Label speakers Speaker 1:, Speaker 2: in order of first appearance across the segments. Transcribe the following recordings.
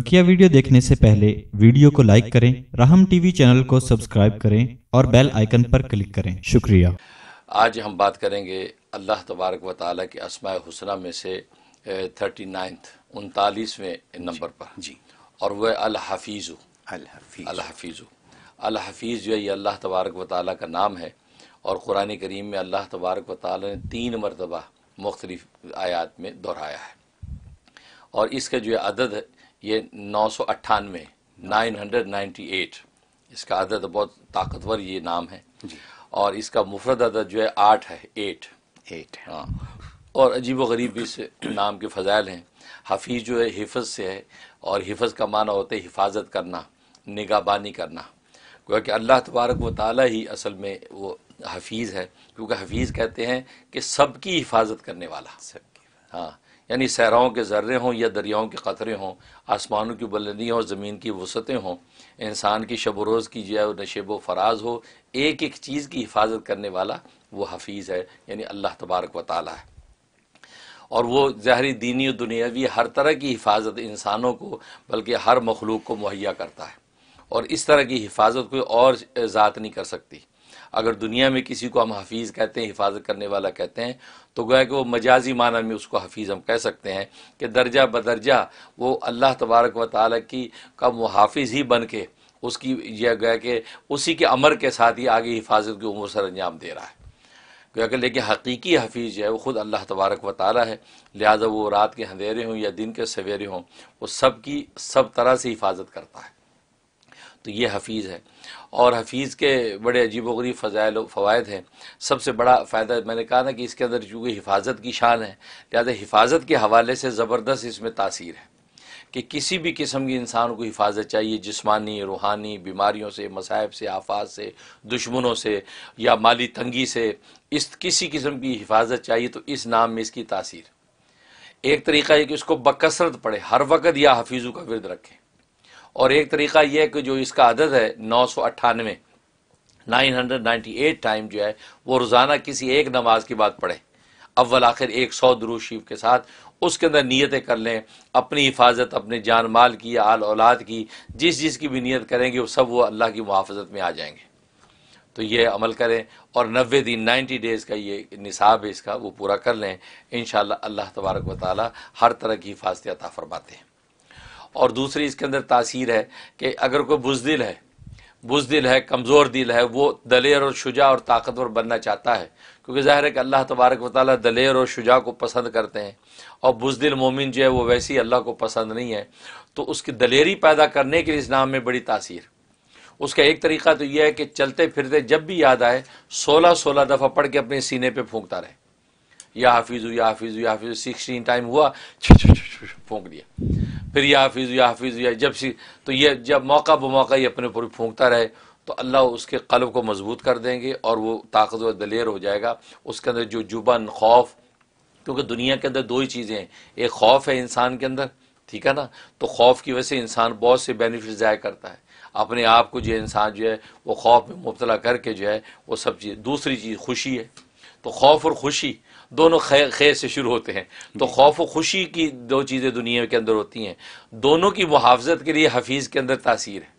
Speaker 1: बकिया वीडियो देखने से पहले वीडियो को लाइक करें राहम टीवी चैनल को सब्सक्राइब करें और बेल आइकन पर क्लिक करें शुक्रिया
Speaker 2: आज हम बात करेंगे अल्लाह तबारक व के असमा हुसना में से थर्टी नाइन्थ उनतालीसवें नंबर पर जी और वह अल हफीज़ अल हफीज़ अल हफीज़ जो है ये अल्लाह तबारक व का नाम है और क़ुरान करीम में अल्लाह तबारक व ने तीन मरतबा मुख्तलिफ आयात में दोहराया है और इसका जो है अदद ये नौ सौ अट्ठानवे नाइन हंड्रेड नाइन्टी एट इसका अदद बहुत ताकतवर ये नाम है और इसका मुफरद अदद जो है आठ है एट एट हाँ और अजीब व गरीब भी इस नाम के फ़जाइल हैं हफीज़ जो है हिफज से है और हिफज का माना होता है हिफाजत करना निगाबानी करना क्योंकि अल्लाह तबारक व ताली ही असल में वो हफीज़ है क्योंकि हफीज़ कहते हैं कि सबकी हिफाजत करने वाला सबकी हाँ यानी सहराओं के जर्रे हों या दरियाओं के खतरे हों आसमानों की बुलंदियाँ और ज़मीन की वसतें हों इंसान की शब रोज़ की जो है नशेब व फराज हो एक एक चीज़ की हिफाजत करने वाला वो हफीज़ है यानी अल्लाह तबारक व ताली है और वो ज़हरी दीनी और दुनियावी हर तरह की हिफाजत इंसानों को बल्कि हर मखलूक को मुहैया करता है और इस तरह की हिफाजत कोई और ज़ात नहीं कर सकती अगर दुनिया में किसी को हम हफीज़ कहते हैं हिफाजत करने वाला कहते हैं तो गोया कि वो मजाजी माना में उसको हफीज़ हम कह सकते हैं कि दर्जा बदर्जा वो अल्लाह तबारक व ताली की का मुहाफिज ही बन के उसकी यह गया कि उसी के अमर के साथ ही आगे हिफाजत की उम्र सर अंजाम दे रहा है गया कि लेकिन हकीकी हफीज़ है वो ख़ुद अल्लाह तबारक व ताली है लिहाजा वो रात के अंधेरे हों या दिन के सवेरे हों वो सब की सब तरह से हिफाजत करता है तो ये हफीज़ है और हफीज़ के बड़े अजीब व गरीब फ़जाइल फ़वाद हैं सबसे बड़ा फ़ायदा मैंने कहा ना कि इसके अंदर चूँकि हिफाजत की शान है लिहाजा हिफाजत के हवाले से ज़बरदस्त इसमें तासीर है कि किसी भी किस्म की इंसान को हिफाजत चाहिए जिस्मानी रूहानी बीमारियों से मसायब से आफात से दुश्मनों से या माली तंगी से इस किसी किस्म की हिफाजत चाहिए तो इस नाम में इसकी तासीर एक तरीका है कि उसको बकसरत पढ़े हर वक्त या हफीज़ों का विरद रखें और एक तरीका यह है कि जो इसका अदद है नौ सौ अट्ठानवे nine hundred ninety eight time जो है वो रोज़ाना किसी एक नमाज की बात पढ़े अव्वल आखिर एक सौ दरू शरीफ के साथ उसके अंदर नीयतें कर लें अपनी हिफाजत अपने जान माल की आल औलाद की जिस जिस की भी नीयत करेंगे वो सब वो अल्लाह की मुहाफ़त में आ जाएंगे तो ये अमल करें और नबे दिन नाइन्टी डेज़ का ये निसाब है इसका वो पूरा कर लें इन अल्लाह तबारक वाली हर तरह की हिफाजत अता फरमाते हैं और दूसरी इसके अंदर तासीर है कि अगर कोई बुजदिल है बुजदिल है कमज़ोर दिल है वो दलेर और शुजा और ताकतवर बनना चाहता है क्योंकि ज़ाहिर है कि अल्लाह तबारक व वाली दलेर और शुजा को पसंद करते हैं और बुजदिल मोमिन जो है वो वैसे ही अल्लाह को पसंद नहीं है तो उसकी दलेरी पैदा करने के लिए इस नाम में बड़ी तासीर उसका एक तरीका तो यह है कि चलते फिरते जब भी याद आए सोलह सोलह दफ़ा पढ़ के अपने सीने पर फूँकता रहे या हाफिज़ या हाफिज़ू या हाफिज़ सिक्सटीन टाइम हुआ फूंक दिया फिर या हाफिज़ या हाफिज़ या जब सी तो ये जब मौका ब मौका ये अपने ऊपर फूंकता रहे तो अल्लाह उसके कलब को मजबूत कर देंगे और वो ताकतवर दलेर हो जाएगा उसके अंदर जो जुबन खौफ क्योंकि दुनिया के अंदर दो ही चीज़ें हैं एक खौफ है इंसान के अंदर ठीक है ना तो खौफ की वजह से इंसान बहुत से बेनिफिट ज़ाय करता है अपने आप को जो इंसान जो है वो खौफ में मुबतला करके जो है वो सब चीज़ दूसरी चीज़ खुशी है तो खौफ और खुशी दोनों खैर खैर से शुरू होते हैं तो खौफ व खुशी की दो चीज़ें दुनिया के अंदर होती हैं दोनों की मुहाफ़त के लिए हफीज़ के अंदर तासीर है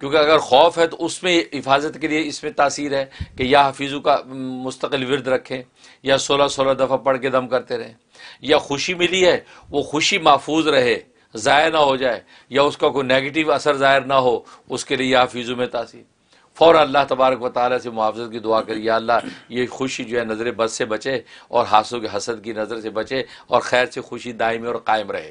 Speaker 2: क्योंकि अगर खौफ है तो उसमें हिफाजत के लिए इसमें तासीर है कि या हफीज़ों का मुस्तकिल विरद रखें या सोलह सोलह दफ़ा पढ़ के दम करते रहें या खुशी मिली है वो खुशी महफूज रहे ज़ाय ना हो जाए या उसका कोई नेगेटिव असर ज़ाहिर ना हो उसके लिए या हफीज़ों में तासीर फ़ौर अल्लाह तबारक व ताली से मुआवजत की दुआ करिए अल्लाह ये खुशी जो है नज़र बद से बचे और हाथों के हसद की नज़र से बचे और खैर से खुशी दायम और कायम रहे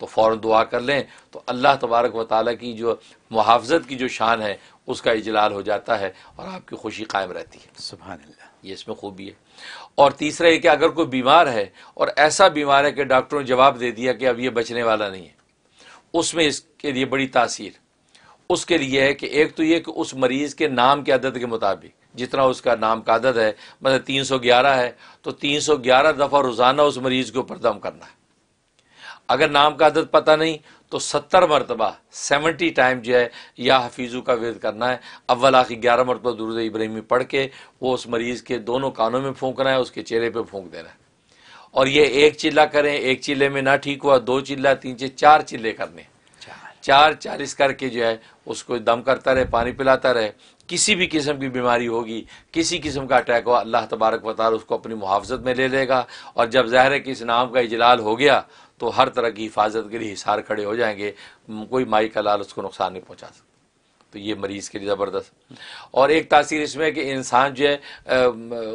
Speaker 2: तो फ़ौर दुआ कर लें तो अल्लाह तबारक व ताली की जो मुहाफ़त की जो शान है उसका इजलाल हो जाता है और आपकी खुशी कायम रहती है सुबह ये इसमें खूबी है और तीसरा ये कि अगर कोई बीमार है और ऐसा बीमार है कि डॉक्टरों ने जवाब दे दिया कि अब ये बचने वाला नहीं है उसमें इसके लिए बड़ी तासीर उसके लिए है कि एक तो ये कि उस मरीज़ के नाम के अदद के मुताबिक जितना उसका नाम का अदद है मतलब तीन सौ ग्यारह है तो तीन सौ ग्यारह दफ़ा रोज़ाना उस मरीज़ के ऊपर दम करना है अगर नाम का आदत पता नहीं तो सत्तर मरतबा सेवेंटी टाइम जो है या हफीजू का वेद करना है अव्वल आखिर ग्यारह मरतबा दुरुद इब्राहिमी पढ़ के वो उस मरीज़ के दोनों कानों में फूकना है उसके चेहरे पर फूंक देना है और ये एक चिल्ला करें एक चिल्ले में ना ठीक हुआ दो चिल्ला तीन चिल्ले चार चिल्ले करने चार चालीस करके जो है उसको दम करता रहे पानी पिलाता रहे किसी भी किस्म की बीमारी होगी किसी किस्म का अटैक हो अल्लाह तबारक वाल उसको अपनी मुहाफ़त में ले लेगा और जब ज़ाहिर है कि इस नाम का इजलाल हो गया तो हर तरह की हिफाजत के लिए हिसार खड़े हो जाएंगे कोई माई का लाल उसको नुकसान नहीं पहुँचा सकता तो ये मरीज़ के लिए ज़बरदस्त और एक तासीर इसमें है कि इंसान जो है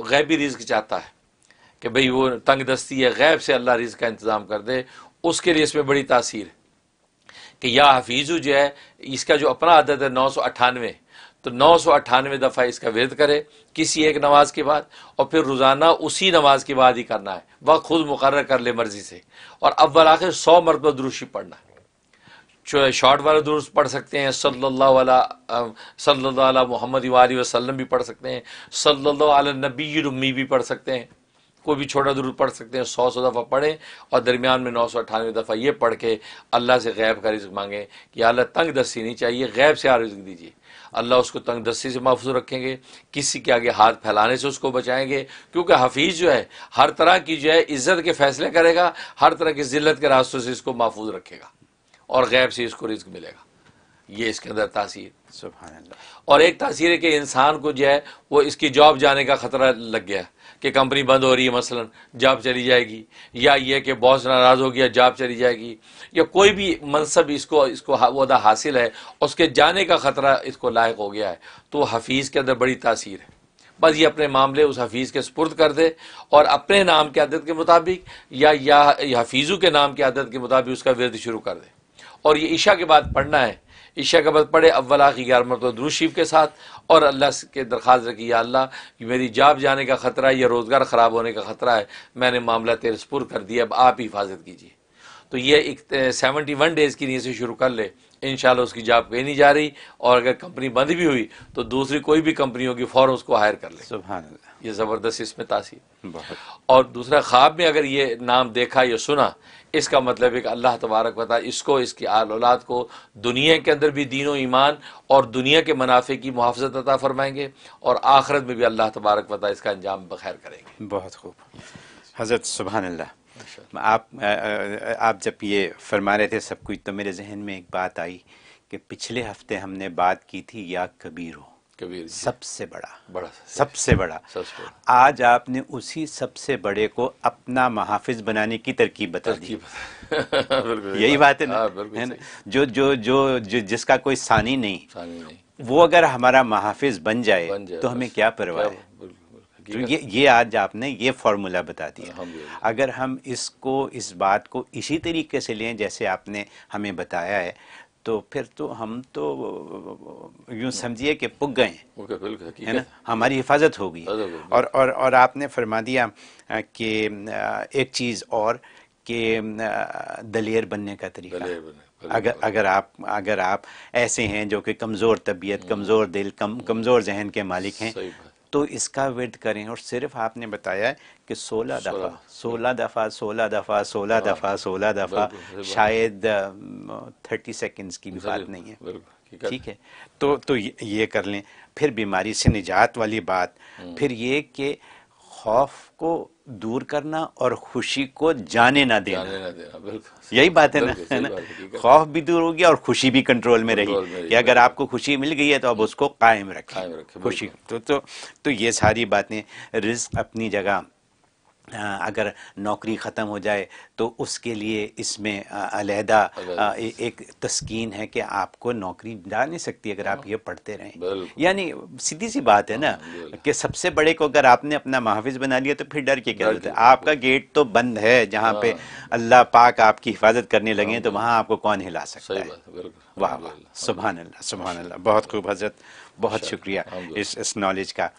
Speaker 2: गैबी रिज्क चाहता है कि भाई वो तंग दस्ती है गैब से अल्लाह रिज्क का इंतज़ाम कर दे उसके लिए इसमें बड़ी तासीर है कि या हफीज़ू जो है इसका जो अपना आदत है नौ सौ अट्ठानवे तो नौ सौ अट्ठानवे दफ़ा इसका विरद करे किसी एक नमाज के बाद और फिर रोज़ाना उसी नमाज के बाद ही करना है वह खुद मुकर कर ले मर्ज़ी से और अव्वल आखिर सौ मरतब दुरुशी पढ़ना है शॉर्ट वाला दुरुस्त पढ़ सकते हैं सल्ला सल्ला मोहम्मद वाली वसलम भी पढ़ सकते हैं सल्ला नबी रुमी भी पढ़ सकते हैं को भी छोटा जरूर पढ़ सकते हैं सौ सौ दफ़ा पढ़ें और दरमियान में नौ सौ अट्ठानवे दफ़ा ये पढ़ के अल्लाह से गैब का रिज्क मांगें कि अल्लाह तंग दस्ती नहीं चाहिए गैब से आ रिज़ दीजिए अल्लाह उसको तंग दस्ती से महफूज रखेंगे किसी के आगे हाथ फैलाने से उसको बचाएंगे क्योंकि हफीज़ जो है हर तरह की जो है इज़्ज़त के फैसले करेगा हर तरह की जिल्लत के रास्तों से इसको महफूज रखेगा और गैब से इसको रिज्क मिलेगा ये इसके अंदर तासीर और एक तासीर है कि इंसान को जो है वो इसकी जॉब जाने का ख़तरा लग गया है कि कंपनी बंद हो रही है मसलन जॉब चली जाएगी या ये कि बॉस नाराज़ हो गया जॉब चली जाएगी या कोई भी मनसब इसको इसको वह हासिल है उसके जाने का ख़तरा इसको लायक हो गया है तो हफीज़ के अंदर बड़ी तासीर है बस ये अपने मामले उस हफीज़ के सुपुर्द कर दे और अपने नाम की आदत के मुताबिक या या हफीज़ों के नाम की आदत के मुताबिक उसका विरद शुरू कर दे और ये ईशा के बाद पढ़ना है ईशा का बद पढ़े अव्वला की ग्यारह मरतब द्रूशीफ के साथ और अल्लाह के दरख्वास्त रखी या अल्लाह मेरी जाब जाने का ख़तरा है या रोज़गार ख़राब होने का ख़तरा है मैंने मामला तेरे स्पुर कर दिया अब आप ही हिफाजत कीजिए तो ये एक सेवेंटी वन डेज़ की नीयत से शुरू कर ले इन उसकी जॉब कहीं नहीं जा रही और अगर कंपनी बंद भी हुई तो दूसरी कोई भी कंपनी होगी फ़ौर उसको हायर कर ले ये ज़बरदस्त इसमें तासीर और दूसरा ख्वाब में अगर ये नाम देखा या सुना इसका मतलब है कि अल्लाह तबारक वाली इसको इसकी आल औलाद को दुनिया के अंदर भी दीनों ईमान और दुनिया के मुनाफे की मुहाफ़त अता फरमाएंगे और आखरत में भी अल्लाह तबारक वाली इसका अंजाम बखैर करेंगे बहुत खूब हज़रत
Speaker 1: सुबहानल्ला आप आप जब ये फरमा रहे थे सब कुछ तो मेरे जहन में एक बात आई कि पिछले हफ्ते हमने बात की थी या कबीर हो कबीर सबसे बड़ा बड़ा सबसे बड़ा सबसे बड़ा आज आपने उसी सबसे बड़े को अपना महाफिज बनाने की तरकीब बता दी
Speaker 2: यही बात
Speaker 1: है ना हाँ, है ना जो जो जो जिसका कोई सानी नहीं, वो अगर हमारा महाफिज बन जाए, बन जाए तो हमें क्या परवाह है तो ये ये आज आपने ये फार्मूला बता दिया अगर हम इसको इस बात को इसी तरीके से लें जैसे आपने हमें बताया है तो फिर तो हम तो यूं समझिए कि पुग गए है ना हमारी हिफाजत होगी और और और आपने फरमा दिया कि एक चीज़ और कि दलेर बनने का तरीका बने, अगर अगर आप अगर आप ऐसे हैं जो कि कमज़ोर तबीयत हम्म। कमज़ोर दिल कम कमज़ोर जहन के मालिक हैं तो इसका विद करें और सिर्फ आपने बताया है कि 16 दफ़ा 16 दफ़ा 16 दफ़ा 16 दफ़ा 16 दफ़ा शायद 30 सेकंड्स की भी बात नहीं है ठीक है तो तो ये कर लें फिर बीमारी से निजात वाली बात हम्म। फिर ये कि खौफ को दूर करना और खुशी को जाने ना देना, जाने ना देना यही बात है ना है ना खौफ भी दूर होगी और खुशी भी कंट्रोल में रहेगी रही कि अगर आपको खुशी मिल गई है तो अब उसको कायम रखें कायम रखें खुशी तो, तो तो ये सारी बातें रिस्क अपनी जगह अगर नौकरी ख़त्म हो जाए तो उसके लिए इसमें अलहदा एक तस्कीन है कि आपको नौकरी जा नहीं सकती अगर आप हाँ। ये पढ़ते रहें यानी सीधी सी बात है ना हाँ, कि सबसे बड़े को अगर आपने अपना महाफिज बना लिया तो फिर डर के क्या होता है आपका गेट तो बंद है जहाँ पे हाँ। अल्लाह पाक आपकी हिफाजत करने लगे तो वहाँ आपको कौन हिला सकता है वाह वाह सुबहान अल्लाह अल्लाह बहुत खूब हजरत बहुत शुक्रिया इस इस नॉलेज का